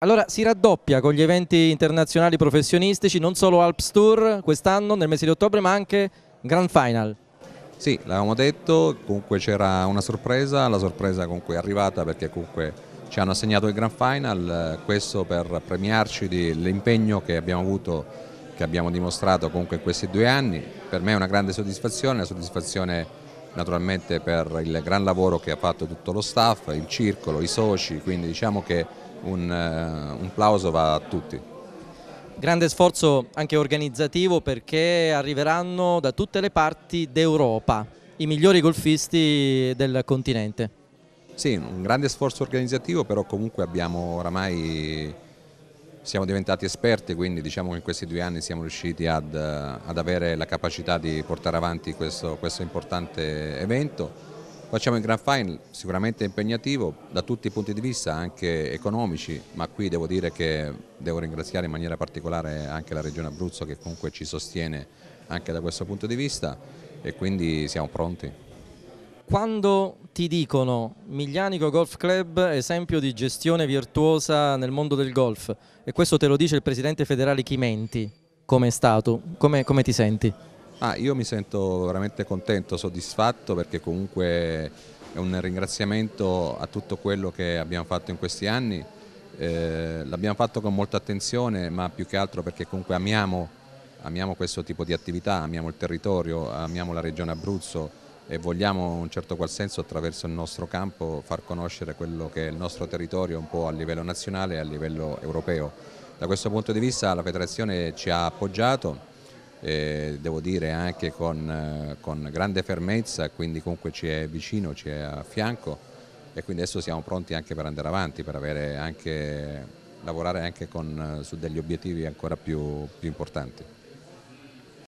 Allora si raddoppia con gli eventi internazionali professionistici, non solo Alps Tour quest'anno nel mese di ottobre ma anche Grand Final. Sì, l'avevamo detto, comunque c'era una sorpresa, la sorpresa comunque è arrivata perché comunque ci hanno assegnato il Grand Final, eh, questo per premiarci dell'impegno che abbiamo avuto, che abbiamo dimostrato comunque in questi due anni. Per me è una grande soddisfazione, una soddisfazione naturalmente per il gran lavoro che ha fatto tutto lo staff, il circolo, i soci, quindi diciamo che un, eh, un plauso va a tutti. Grande sforzo anche organizzativo perché arriveranno da tutte le parti d'Europa i migliori golfisti del continente. Sì, un grande sforzo organizzativo, però comunque abbiamo oramai siamo diventati esperti, quindi diciamo che in questi due anni siamo riusciti ad, eh, ad avere la capacità di portare avanti questo, questo importante evento Facciamo il Grand Final, sicuramente impegnativo da tutti i punti di vista, anche economici, ma qui devo dire che devo ringraziare in maniera particolare anche la Regione Abruzzo che comunque ci sostiene anche da questo punto di vista e quindi siamo pronti. Quando ti dicono Miglianico Golf Club, esempio di gestione virtuosa nel mondo del golf, e questo te lo dice il presidente federale Chimenti, come è stato, come, come ti senti? Ah, io mi sento veramente contento, soddisfatto perché comunque è un ringraziamento a tutto quello che abbiamo fatto in questi anni. Eh, l'abbiamo fatto con molta attenzione ma più che altro perché comunque amiamo, amiamo, questo tipo di attività, amiamo il territorio, amiamo la regione Abruzzo e vogliamo in un certo qual senso attraverso il nostro campo far conoscere quello che è il nostro territorio un po' a livello nazionale e a livello europeo. Da questo punto di vista la federazione ci ha appoggiato eh, devo dire anche con, eh, con, grande fermezza, quindi comunque ci è vicino, ci è a fianco e quindi adesso siamo pronti anche per andare avanti, per anche, lavorare anche con, eh, su degli obiettivi ancora più, più importanti.